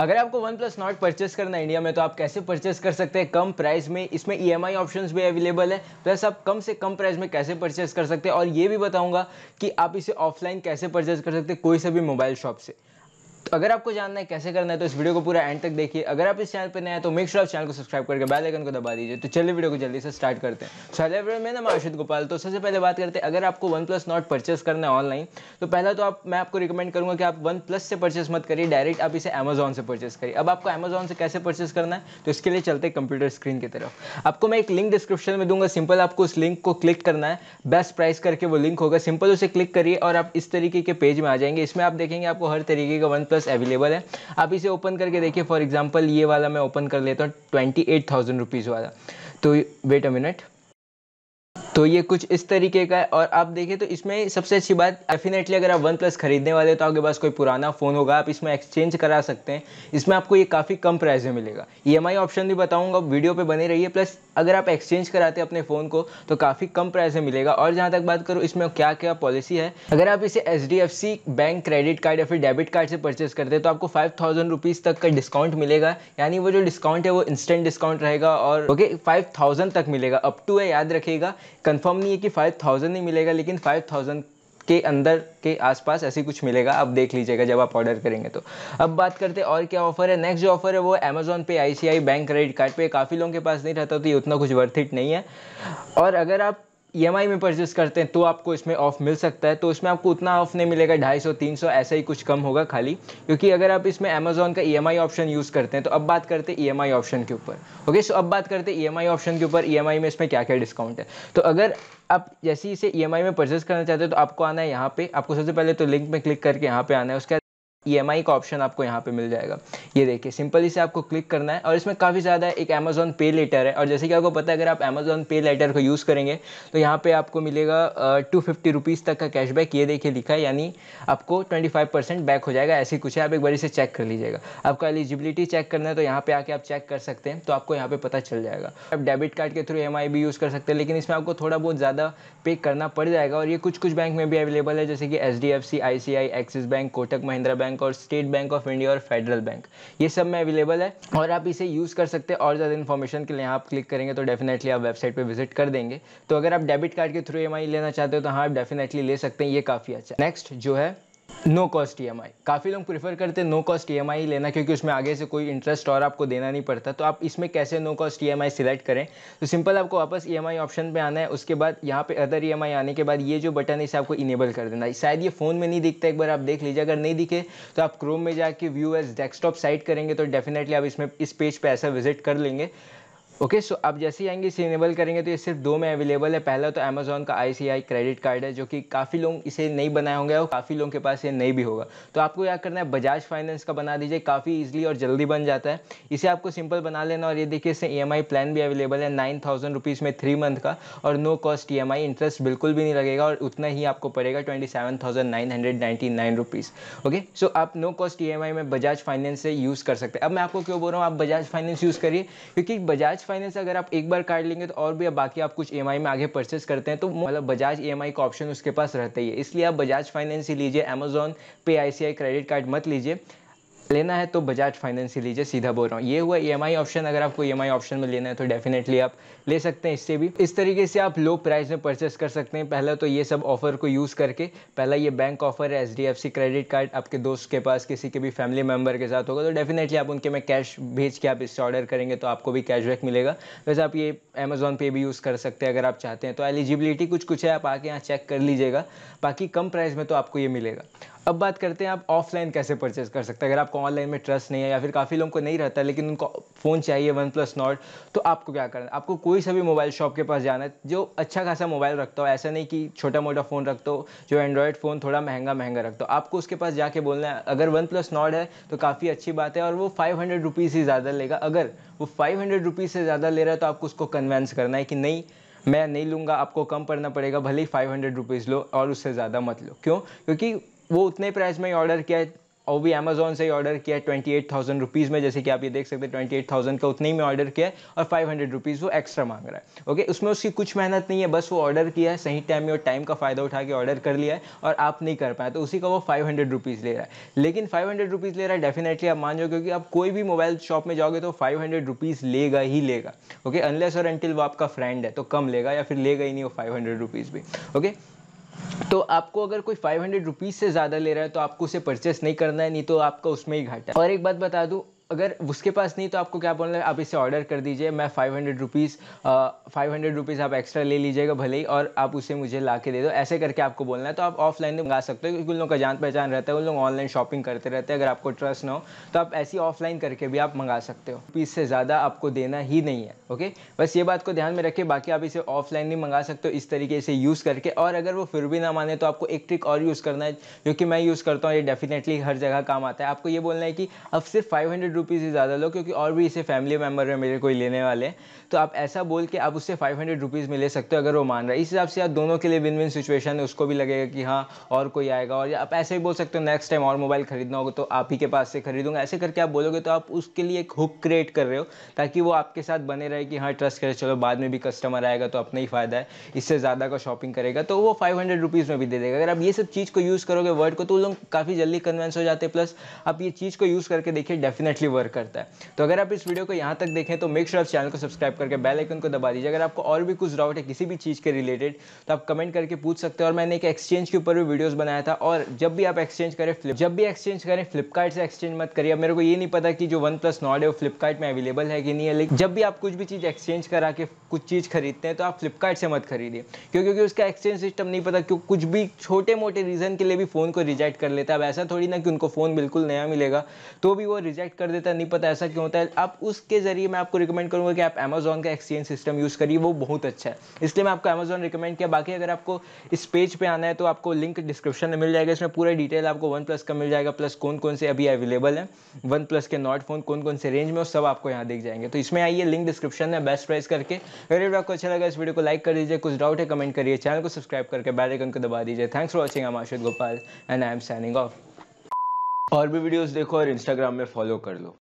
अगर आपको one plus not purchase करना है इंडिया में तो आप कैसे परचेस कर सकते हैं कम प्राइस में इसमें ई एम आई ऑप्शन भी अवेलेबल है प्लस आप कम से कम प्राइस में कैसे परचेस कर सकते हैं और ये भी बताऊंगा कि आप इसे ऑफलाइन कैसे परचेस कर सकते हैं कोई से भी मोबाइल शॉप से अगर आपको जानना है कैसे करना है तो इस वीडियो को पूरा एंड तक देखिए अगर आप इस चैनल पर नए हैं तो मेक श्योर आप चैनल को सब्सक्राइब करके बेल आइकन को दबा दीजिए तो चलिए वीडियो को जल्दी से स्टार्ट करते हैं चलिए नाम अर्शद गोपाल तो सबसे पहले बात करते हैं अगर आपको वन प्लस नॉट परचेस करना है ऑनलाइन तो पहला तो आप मैं आपको रिकमेंड करूँगा कि आप वन प्लस से परचेस मत करिए डायरेक्ट आप इसे अमेजोन से परचेस करिए अब आपको अमेजोन से कैसे परचेस करना है तो इसके लिए चलते हैं कंप्यूटर स्क्रीन की तरफ आपको मैं एक लिंक डिस्क्रिप्शन में दूंगा सिंपल आपको उस लिंक को क्लिक करना है बेस्ट प्राइस करके वो लिंक होगा सिंपल उसे क्लिक करिए और आप इस तरीके के पेज में आ जाएंगे इसमें आप देखेंगे आपको हर तरीके का वन प्लस पास अवेलेबल है आप इसे ओपन करके देखिए फॉर एग्जाम्पल ये वाला मैं ओपन कर लेता हूँ ट्वेंटी एट थाउजेंड रुपीज़ वाला तो वेट अ मिनट तो ये कुछ इस तरीके का है और आप देखें तो इसमें सबसे अच्छी बात डेफिनेटली अगर आप वन प्लस खरीदने वाले हो तो आपके पास कोई पुराना फ़ोन होगा आप इसमें एक्सचेंज करा सकते हैं इसमें आपको ये काफ़ी कम प्राइस में मिलेगा ई एम ऑप्शन भी बताऊंगा वीडियो पे बने रहिए प्लस अगर आप एक्सचेंज कराते हैं अपने फ़ोन को तो काफ़ी कम प्राइस में मिलेगा और जहाँ तक बात करूँ इसमें क्या क्या पॉलिसी है अगर आप इसे एच बैंक क्रेडिट कार्ड या फिर डेबिट कार्ड से परचेस करते हैं तो आपको फाइव थाउजेंड रुपीज़ तक का डिस्काउंट मिलेगा यानी वो जो डिस्काउंट है वो इंस्टेंट डिस्काउंट रहेगा और ओके फाइव थाउजेंड तक मिलेगा अप टू है याद रखेगा कन्फर्म नहीं है कि फाइव थाउजेंड नहीं मिलेगा लेकिन फाइव थाउजेंड के अंदर के आसपास ऐसी कुछ मिलेगा आप देख लीजिएगा जब आप ऑर्डर करेंगे तो अब बात करते हैं और क्या ऑफर है नेक्स्ट जो ऑफर है वो अमेजोन पे आई बैंक क्रेडिट कार्ड पे काफ़ी लोगों के पास नहीं रहता तो ये उतना कुछ वर्थ इट नहीं है और अगर आप ई e में परचेस करते हैं तो आपको इसमें ऑफ़ मिल सकता है तो इसमें आपको उतना ऑफ़ नहीं मिलेगा ढाई सौ तीन सौ ऐसा ही कुछ कम होगा खाली क्योंकि अगर आप इसमें अमेजोन का ई ऑप्शन यूज़ करते हैं तो अब बात करते हैं ई e ऑप्शन के ऊपर ओके सो अब बात करते हैं ई e ऑप्शन के ऊपर ई में इसमें क्या क्या डिस्काउंट है तो अगर आप जैसे इसे ई में परचेस करना चाहते हैं तो आपको आना है यहाँ पर आपको सबसे पहले तो लिंक में क्लिक करके यहाँ पे आना है उसके ई e का ऑप्शन आपको यहाँ पे मिल जाएगा ये देखिए सिंपली से आपको क्लिक करना है और इसमें काफ़ी ज़्यादा एक अमेजोन पे लेटर है और जैसे कि आपको पता है अगर आप अमेजोन पे लेटर को यूज़ करेंगे तो यहाँ पे आपको मिलेगा टू फिफ्टी रुपीज़ तक का कैशबैक ये देखिए लिखा है यानी आपको ट्वेंटी फाइव परसेंट बैक हो जाएगा ऐसी कुछ है आप एक बार इसे चेक कर लीजिएगा आपका एलिजिबिलिटी चेक करना है तो यहाँ पर आके आप चेक कर सकते हैं तो आपको यहाँ पर पता चल जाएगा आप डेबिट कार्ड के थ्रू एम e भी यूज़ कर सकते हैं लेकिन इसमें आपको थोड़ा बहुत ज़्यादा पे करना पड़ जाएगा और ये कुछ कुछ बैंक में भी अवेलेबल है जैसे कि H D F C I C I Axis Bank Kotak Mahindra bank bank और स्टेट बैंक ऑफ इंडिया और फेडरल बैंक ये सब में अवेलेबल है और आप इसे यूज़ कर सकते हैं और ज़्यादा इन्फॉर्मेशन के लिए आप क्लिक करेंगे तो डेफिनेटली आप वेबसाइट पर विजिट कर देंगे तो अगर आप डेबिट कार्ड के थ्रू ई लेना चाहते हो तो हाँ आप डेफिनेटली ले सकते हैं ये काफ़ी अच्छा नेक्स्ट जो है नो कॉस्ट ई काफ़ी लोग प्रीफर करते हैं नो कॉस्ट ई लेना क्योंकि उसमें आगे से कोई इंटरेस्ट और आपको देना नहीं पड़ता तो आप इसमें कैसे नो कॉस्ट ई सिलेक्ट करें तो सिंपल आपको वापस ई e ऑप्शन पे आना है उसके बाद यहाँ पे अदर ई e आने के बाद ये जो बटन है इसे आपको इनेबल कर देना है शायद ये फ़ोन में नहीं दिखता एक बार आप देख लीजिए अगर नहीं दिखे तो आप क्रोम में जाके व्यू एज डेस्कटॉप साइट करेंगे तो डेफिनेटली आप इसमें इस पेज पर ऐसा विजिट कर लेंगे ओके सो अब जैसे ही आएंगे इसे इनेबल करेंगे तो ये सिर्फ दो में अवेलेबल है पहला तो अमेजोन का आई क्रेडिट कार्ड है जो कि काफ़ी लोग इसे नहीं बनाए होंगे और काफ़ी लोगों के पास ये नहीं भी होगा तो आपको क्या करना है बजाज फाइनेंस का बना दीजिए काफ़ी इजिली और जल्दी बन जाता है इसे आपको सिंपल बना लेना और ये देखिए इससे ई e प्लान भी अवेलेबल है नाइन थाउजेंड रुपीज़ में थ्री मंथ का और नो कॉस्ट ई इंटरेस्ट बिल्कुल भी नहीं लगेगा और उतना ही आपको पड़ेगा twenty seven thousand nine hundred nine rupees okay so आप नो कॉस्ट ई में बजाज फाइनेंस से यूज़ कर सकते हैं अब मैं आपको क्यों बोल रहा हूँ आप बजाज फाइनेंस यूज़ करिए क्योंकि बजाज फाइनेंस अगर आप एक बार कार्ड लेंगे तो और भी आप बाकी आप कुछ ई e में आगे परचेस करते हैं तो मतलब बजाज ई e का ऑप्शन उसके पास रहता ही है इसलिए आप बजाज फाइनेंस ही लीजिए अमेजोन पे आई क्रेडिट कार्ड मत लीजिए लेना है तो बजाज फाइनेंस लीजिए सीधा बोल रहा हूँ ये हुआ ई e ऑप्शन अगर आपको ई e ऑप्शन में लेना है तो डेफिनेटली आप ले सकते हैं इससे भी इस तरीके से आप लो प्राइस में परचेस कर सकते हैं पहले तो ये सब ऑफर को यूज़ करके पहला ये बैंक ऑफर है एच क्रेडिट कार्ड आपके दोस्त के पास किसी के भी फैमिली मेम्बर के साथ होगा तो डेफिनेटली आप उनके में कैश भेज के आप इससे ऑर्डर करेंगे तो आपको भी कैशबैक मिलेगा वैसे आप ये अमेजोन पे भी यूज़ कर सकते हैं अगर आप चाहते हैं तो एलिजिबिलिटी कुछ कुछ है आप आके यहाँ चेक कर लीजिएगा बाकी कम प्राइस में तो आपको ये मिलेगा अब बात करते हैं आप ऑफलाइन कैसे परचेज़ कर सकते हैं अगर आपको ऑनलाइन में ट्रस्ट नहीं है या फिर काफ़ी लोगों को नहीं रहता लेकिन उनको फ़ोन चाहिए वन प्लस नॉट तो आपको क्या करना है आपको कोई सा भी मोबाइल शॉप के पास जाना है जो अच्छा खासा मोबाइल रखता हो ऐसा नहीं कि छोटा मोटा फ़ोन रखता हो जो एंड्रॉयड फ़ोन थोड़ा महंगा महंगा रखता हो आपको उसके पास जाके बोलना है अगर वन प्लस नॉट है तो काफ़ी अच्छी बात है और वो फाइव हंड्रेड रुपीज़ ही ज़्यादा लेगा अगर वो फाइव हंड्रेड रुपीज़ से ज़्यादा ले रहा है तो आपको उसको कन्वेंस करना है कि नहीं मैं नहीं लूँगा आपको कम पड़ना पड़ेगा भले ही फाइव हंड्रेड रुपीज़ लो और उससे ज़्यादा मत लो क्यों क्योंकि वो उतने प्राइस में ही ऑर्डर किया है और भी अमेजोन से ही ऑर्डर किया ट्वेंटी एट थाउजेंड रुपीज़ में जैसे कि आप ये देख सकते हैं ट्वेंटी एट थाउजेंड का उतने ही में ऑर्डर किया है और फाइव हंड्रेड रुपीज़ वो एक्स्ट्रा मांग रहा है ओके उसमें उसकी कुछ मेहनत नहीं है बस वो ऑर्डर किया है सही टाइम में और टाइम का फ़ायदा उठा के ऑर्डर कर लिया है और आप नहीं कर पाए तो उसी का वो फाइव हंड्रेड रुपीज़ ले रहा है लेकिन फाइव हंड्रेड रुपीज़ ले रहा है डेफिनेटली आप मान जाओ क्योंकि आप कोई भी मोबाइल शॉप में जाओगे तो फाइव हंड्रेड रुपीज़ लेगा ही लेगा ओके अनलेस और एंटिल वो आपका फ्रेंड है तो कम लेगा या फिर लेगा ही नहीं वो फाइव हंड्रेड रुपीज़ भी ओके तो आपको अगर कोई फाइव हंड्रेड रुपीज़ से ज़्यादा ले रहा है तो आपको उसे परचेस नहीं करना है नहीं तो आपका उसमें ही घाटा और एक बात बता दूँ अगर उसके पास नहीं तो आपको क्या बोलना है आप इसे ऑर्डर कर दीजिए मैं five hundred rupees five hundred rupees आप एक्स्ट्रा ले लीजिएगा भले ही और आप उसे मुझे ला के दे दो ऐसे करके आपको बोलना है तो आप ऑफलाइन मंगा सकते हो क्योंकि उन लोगों का जान पहचान रहता है उन लोग ऑनलाइन शॉपिंग करते रहते हैं अगर आपको ट्रस्ट ना हो तो आप ऐसी ऑफलाइन करके भी आप मंगा सकते हो पीस से ज़्यादा आपको देना ही नहीं है ओके बस ये बात को ध्यान में रखें बाकी आप इसे ऑफलाइन नहीं मंगा सकते हो इस तरीके से यूज़ करके और अगर वो फिर भी ना माने तो आपको एक ट्रिक और यूज़ करना है जो कि मैं यूज़ करता हूँ ये डेफिनेटली हर जगह काम आता है आपको ये बोलना है कि अब सिर्फ फाइव हंड्रेड हंड्रेड रुपीज़ से ज़्यादा लो क्योंकि और भी इसे फैमिली मेम्बर है मेरे कोई लेने वाले तो आप ऐसा बोल के आप उससे फाइव हंड्रेड रुपीज़ में ले सकते हो अगर वो मान रहा है इस हिसाब से आप दोनों के लिए विन विन सिचुएशन है उसको भी लगेगा कि हाँ और कोई आएगा और आप ऐसे ही बोल सकते हो नेक्स्ट टाइम और मोबाइल खरीदना होगा तो आप ही के पास से खरीदूंगा ऐसे करके आप बोलोगे तो आप उसके लिए एक हुक क्रिएट कर रहे हो ताकि वो आपके साथ बने रहे कि हाँ ट्रस्ट करे चलो बाद में भी कस्टमर आएगा तो अपना ही फ़ायदा है इससे ज़्यादा का शॉपिंग करेगा तो वो फाइव हंड्रेड रुपीज़ में भी दे देगा अगर आप ये सब चीज़ को यूज़ करोगे वर्ड को तो लोग काफ़ी जल्दी कन्वेंस हो जाते हैं प्लस आप ये चीज़ को यूज़ करके देखिए डेफिनेटली परफेक्टली वर्क करता है तो अगर आप इस वीडियो को यहाँ तक देखें तो मेक श्योर sure आप चैनल को सब्सक्राइब करके बेल आइकन को दबा दीजिए अगर आपको और भी कुछ डाउट है किसी भी चीज़ के रिलेटेड तो आप कमेंट करके पूछ सकते हैं और मैंने एक एक्सचेंज के ऊपर भी वीडियोज़ बनाया था और जब भी आप एक्सचेंज करें फ्लिप जब भी एक्सचेंज करें फ्लिपकार्ट से एक्सचेंज मत करिए मेरे को ये नहीं पता कि जो वन प्लस नॉट है वो फ्लिपकार्ट में अवेलेबल है कि नहीं है लेकिन जब भी आप कुछ भी चीज़ एक्सचेंज करा के कुछ चीज़ खरीदते हैं तो आप फ्लिपकार्ट से मत खरीदिए क्योंकि उसका एक्सचेंज सिस्टम नहीं पता क्यों कुछ भी छोटे मोटे रीज़न के लिए भी फ़ोन को रिजेक्ट कर लेता है अब ऐसा थोड़ी ना कि उनको फ़ोन बिल्कुल नया मिलेगा तो भी वो रिजेक्ट कर देता है नहीं पता ऐसा क्यों होता है आप उसके ज़रिए मैं आपको रिकमेंड करूंगा कि आप अमेजोन का एक्सचेंज सिस्टम यूज़ करिए वो बहुत अच्छा है इसलिए मैं आपको अमेजोन रिकमेंड किया बाकी अगर आपको इस पेज पर आना है तो आपको लिंक डिस्क्रिप्शन में मिल जाएगा इसमें पूरा डिटेल आपको वन प्लस का मिल जाएगा प्लस कौन कौन से अभी अवेलेबल है वन प्लस के नॉट फोन कौन कौन से रेंज में सब आपको यहाँ देख जाएंगे तो इसमें आइए लिंक डिस्क्रिप्शन में बेस्ट प्राइस करके अगर आपको अच्छा लगा इस वीडियो को लाइक कर दीजिए कुछ डाउट है कमेंट करिए चैनल को सब्सक्राइब करके बेल को दबा दीजिए थैंक्स फॉर वॉचिंग आम आशुद Gopal and I am signing off और भी वीडियोस देखो और इंस्टाग्राम में फॉलो कर लो